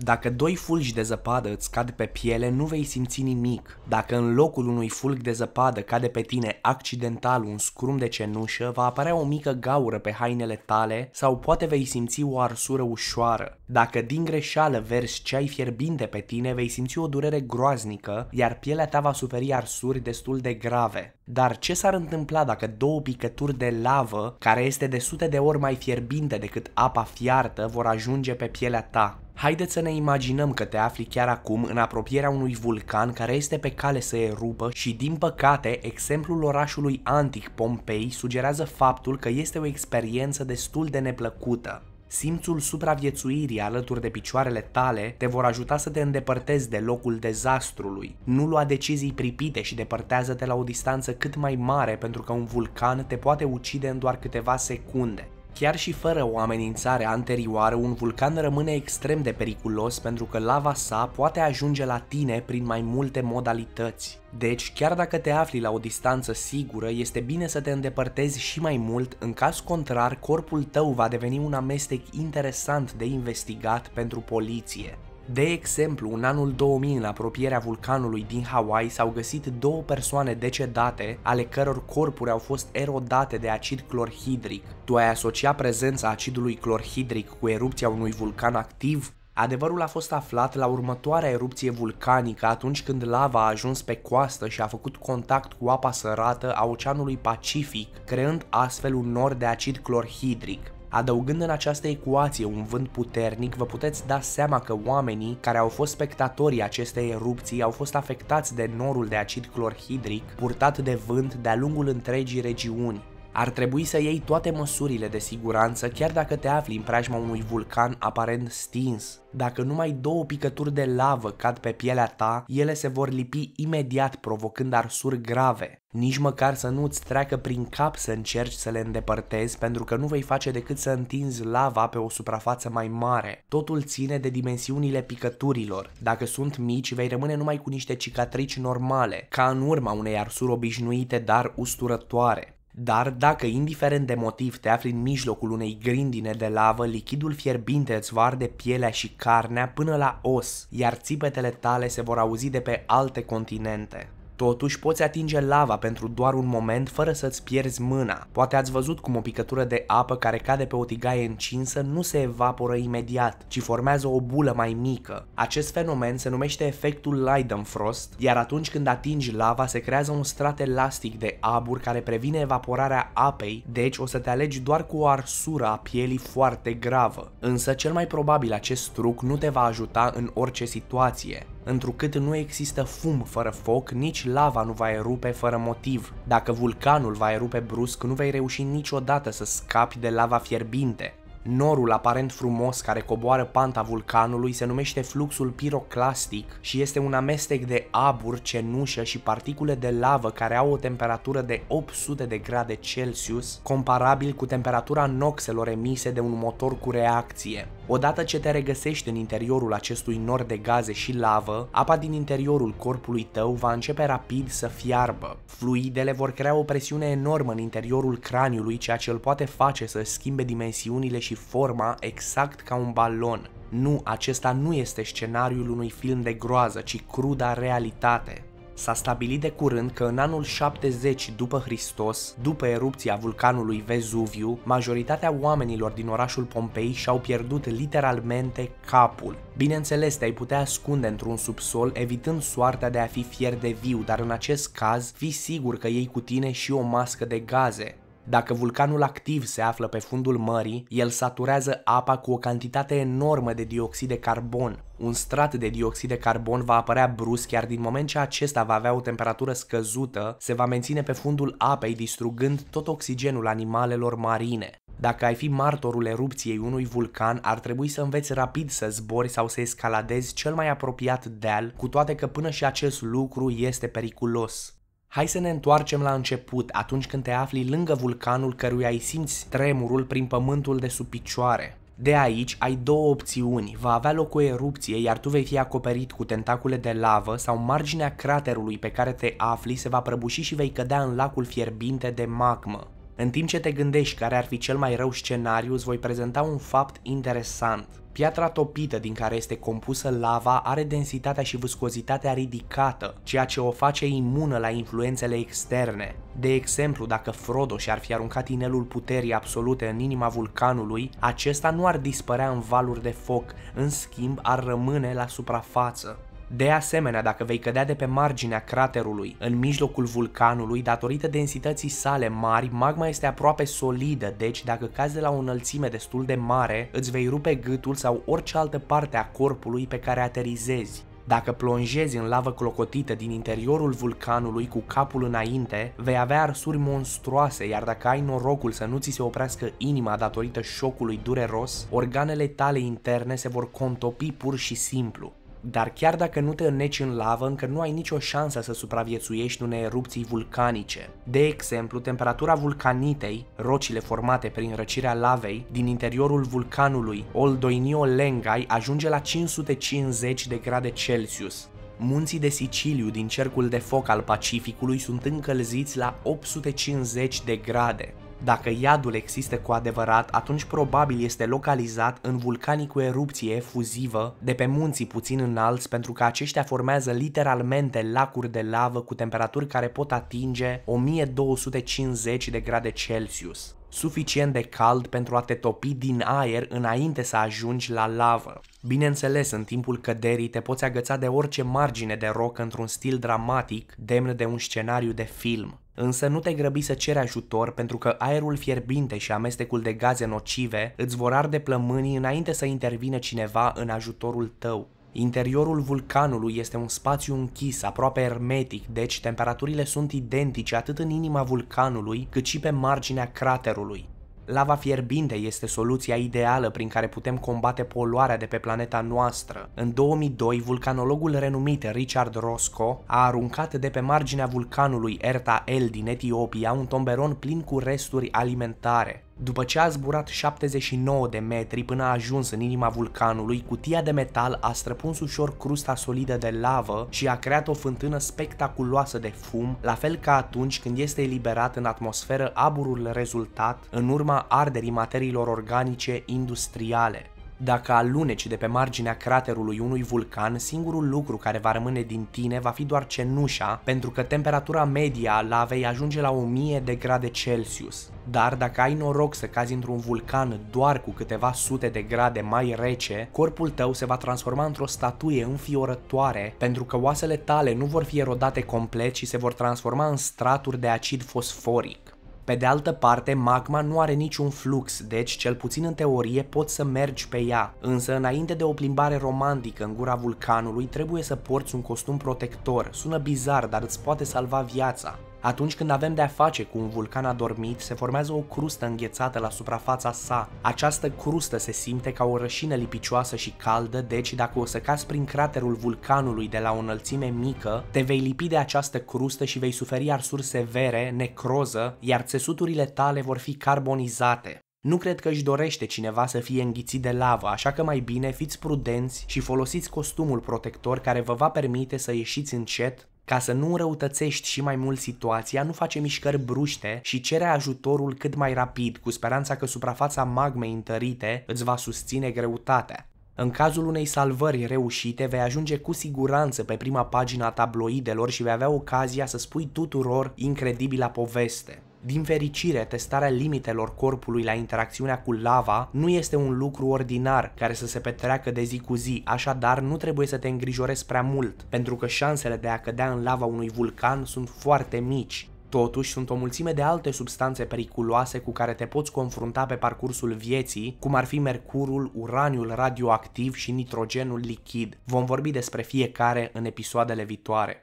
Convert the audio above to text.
Dacă doi fulgi de zăpadă îți cad pe piele, nu vei simți nimic. Dacă în locul unui fulg de zăpadă cade pe tine accidental un scrum de cenușă, va apărea o mică gaură pe hainele tale sau poate vei simți o arsură ușoară. Dacă din greșeală versi ceai fierbinte pe tine, vei simți o durere groaznică, iar pielea ta va suferi arsuri destul de grave. Dar ce s-ar întâmpla dacă două picături de lavă, care este de sute de ori mai fierbinte decât apa fiartă, vor ajunge pe pielea ta? Haideți să ne imaginăm că te afli chiar acum în apropierea unui vulcan care este pe cale să erupă și din păcate, exemplul orașului antic Pompei sugerează faptul că este o experiență destul de neplăcută. Simțul supraviețuirii alături de picioarele tale te vor ajuta să te îndepărtezi de locul dezastrului. Nu lua decizii pripite și depărtează-te la o distanță cât mai mare pentru că un vulcan te poate ucide în doar câteva secunde. Chiar și fără o amenințare anterioară, un vulcan rămâne extrem de periculos pentru că lava sa poate ajunge la tine prin mai multe modalități. Deci, chiar dacă te afli la o distanță sigură, este bine să te îndepărtezi și mai mult, în caz contrar, corpul tău va deveni un amestec interesant de investigat pentru poliție. De exemplu, în anul 2000, în apropierea vulcanului din Hawaii, s-au găsit două persoane decedate, ale căror corpuri au fost erodate de acid clorhidric. Tu ai asocia prezența acidului clorhidric cu erupția unui vulcan activ? Adevărul a fost aflat la următoarea erupție vulcanică atunci când lava a ajuns pe coastă și a făcut contact cu apa sărată a Oceanului Pacific, creând astfel un nor de acid clorhidric. Adăugând în această ecuație un vânt puternic, vă puteți da seama că oamenii care au fost spectatorii acestei erupții au fost afectați de norul de acid clorhidric purtat de vânt de-a lungul întregii regiuni. Ar trebui să iei toate măsurile de siguranță chiar dacă te afli în preajma unui vulcan aparent stins. Dacă numai două picături de lavă cad pe pielea ta, ele se vor lipi imediat provocând arsuri grave. Nici măcar să nu-ți treacă prin cap să încerci să le îndepărtezi pentru că nu vei face decât să întinzi lava pe o suprafață mai mare. Totul ține de dimensiunile picăturilor. Dacă sunt mici, vei rămâne numai cu niște cicatrici normale, ca în urma unei arsuri obișnuite, dar usturătoare. Dar dacă, indiferent de motiv, te afli în mijlocul unei grindine de lavă, lichidul fierbinte îți va arde pielea și carnea până la os, iar țipetele tale se vor auzi de pe alte continente. Totuși poți atinge lava pentru doar un moment fără să-ți pierzi mâna. Poate ați văzut cum o picătură de apă care cade pe o tigaie încinsă nu se evaporă imediat, ci formează o bulă mai mică. Acest fenomen se numește efectul Leidenfrost, iar atunci când atingi lava se creează un strat elastic de abur care previne evaporarea apei, deci o să te alegi doar cu o arsură a pielii foarte gravă. Însă cel mai probabil acest truc nu te va ajuta în orice situație întrucât nu există fum fără foc, nici lava nu va erupe fără motiv. Dacă vulcanul va erupe brusc, nu vei reuși niciodată să scapi de lava fierbinte. Norul aparent frumos care coboară panta vulcanului se numește fluxul piroclastic și este un amestec de abur, cenușă și particule de lavă care au o temperatură de 800 de grade Celsius, comparabil cu temperatura noxelor emise de un motor cu reacție. Odată ce te regăsești în interiorul acestui nor de gaze și lavă, apa din interiorul corpului tău va începe rapid să fiarbă. Fluidele vor crea o presiune enormă în interiorul craniului, ceea ce îl poate face să schimbe dimensiunile și forma exact ca un balon. Nu, acesta nu este scenariul unui film de groază, ci cruda realitate. S-a stabilit de curând că în anul 70 după Hristos, după erupția vulcanului Vesuviu, majoritatea oamenilor din orașul Pompei și-au pierdut literalmente capul. Bineînțeles, te-ai putea ascunde într-un subsol, evitând soarta de a fi fier de viu, dar în acest caz, fii sigur că iei cu tine și o mască de gaze. Dacă vulcanul activ se află pe fundul mării, el saturează apa cu o cantitate enormă de dioxid de carbon. Un strat de dioxid de carbon va apărea brusc, iar din moment ce acesta va avea o temperatură scăzută, se va menține pe fundul apei, distrugând tot oxigenul animalelor marine. Dacă ai fi martorul erupției unui vulcan, ar trebui să înveți rapid să zbori sau să escaladezi cel mai apropiat deal, cu toate că până și acest lucru este periculos. Hai să ne întoarcem la început, atunci când te afli lângă vulcanul căruia îi simți tremurul prin pământul de sub picioare. De aici ai două opțiuni, va avea loc o erupție iar tu vei fi acoperit cu tentacule de lavă sau marginea craterului pe care te afli se va prăbuși și vei cădea în lacul fierbinte de magmă. În timp ce te gândești care ar fi cel mai rău scenariu, îți voi prezenta un fapt interesant. Piatra topită din care este compusă lava are densitatea și viscozitatea ridicată, ceea ce o face imună la influențele externe. De exemplu, dacă Frodo și-ar fi aruncat inelul puterii absolute în inima vulcanului, acesta nu ar dispărea în valuri de foc, în schimb ar rămâne la suprafață. De asemenea, dacă vei cădea de pe marginea craterului, în mijlocul vulcanului, datorită densității sale mari, magma este aproape solidă, deci dacă cazi de la o înălțime destul de mare, îți vei rupe gâtul sau orice altă parte a corpului pe care aterizezi. Dacă plonjezi în lavă clocotită din interiorul vulcanului cu capul înainte, vei avea arsuri monstruoase, iar dacă ai norocul să nu ți se oprească inima datorită șocului dureros, organele tale interne se vor contopi pur și simplu. Dar chiar dacă nu te înneci în lavă, încă nu ai nicio șansă să supraviețuiești unei erupții vulcanice. De exemplu, temperatura vulcanitei, rocile formate prin răcirea lavei din interiorul vulcanului Oldoinio Lengai ajunge la 550 de grade Celsius. Munții de Siciliu din cercul de foc al Pacificului sunt încălziți la 850 de grade. Dacă iadul există cu adevărat, atunci probabil este localizat în vulcanii cu erupție fuzivă de pe munții puțin înalți pentru că aceștia formează literalmente lacuri de lavă cu temperaturi care pot atinge 1250 de grade Celsius suficient de cald pentru a te topi din aer înainte să ajungi la lavă. Bineînțeles, în timpul căderii te poți agăța de orice margine de roc într-un stil dramatic, demn de un scenariu de film. Însă nu te grăbi să ceri ajutor pentru că aerul fierbinte și amestecul de gaze nocive îți vor arde plămânii înainte să intervine cineva în ajutorul tău. Interiorul vulcanului este un spațiu închis, aproape ermetic, deci temperaturile sunt identice atât în inima vulcanului, cât și pe marginea craterului. Lava fierbinte este soluția ideală prin care putem combate poluarea de pe planeta noastră. În 2002, vulcanologul renumit Richard Roscoe a aruncat de pe marginea vulcanului Erta El din Etiopia un tomberon plin cu resturi alimentare. După ce a zburat 79 de metri până a ajuns în inima vulcanului, cutia de metal a străpuns ușor crusta solidă de lavă și a creat o fântână spectaculoasă de fum, la fel ca atunci când este eliberat în atmosferă aburul rezultat în urma arderii materiilor organice industriale. Dacă aluneci de pe marginea craterului unui vulcan, singurul lucru care va rămâne din tine va fi doar cenușa, pentru că temperatura media a lavei ajunge la 1000 de grade Celsius. Dar dacă ai noroc să cazi într-un vulcan doar cu câteva sute de grade mai rece, corpul tău se va transforma într-o statuie înfiorătoare, pentru că oasele tale nu vor fi erodate complet și se vor transforma în straturi de acid fosforic. Pe de altă parte, magma nu are niciun flux, deci cel puțin în teorie poți să mergi pe ea. Însă înainte de o plimbare romantică în gura vulcanului trebuie să porți un costum protector. Sună bizar, dar îți poate salva viața. Atunci când avem de-a face cu un vulcan adormit, se formează o crustă înghețată la suprafața sa. Această crustă se simte ca o rășină lipicioasă și caldă, deci dacă o să cazi prin craterul vulcanului de la o înălțime mică, te vei lipi de această crustă și vei suferi arsuri severe, necroză, iar țesuturile tale vor fi carbonizate. Nu cred că își dorește cineva să fie înghițit de lavă, așa că mai bine fiți prudenți și folosiți costumul protector care vă va permite să ieșiți încet ca să nu răutățești și mai mult situația, nu face mișcări bruște și cere ajutorul cât mai rapid, cu speranța că suprafața magmei întărite îți va susține greutatea. În cazul unei salvări reușite, vei ajunge cu siguranță pe prima pagina tabloidelor și vei avea ocazia să spui tuturor incredibila poveste. Din fericire, testarea limitelor corpului la interacțiunea cu lava nu este un lucru ordinar care să se petreacă de zi cu zi, așadar nu trebuie să te îngrijorezi prea mult, pentru că șansele de a cădea în lava unui vulcan sunt foarte mici. Totuși, sunt o mulțime de alte substanțe periculoase cu care te poți confrunta pe parcursul vieții, cum ar fi mercurul, uraniul radioactiv și nitrogenul lichid. Vom vorbi despre fiecare în episoadele viitoare.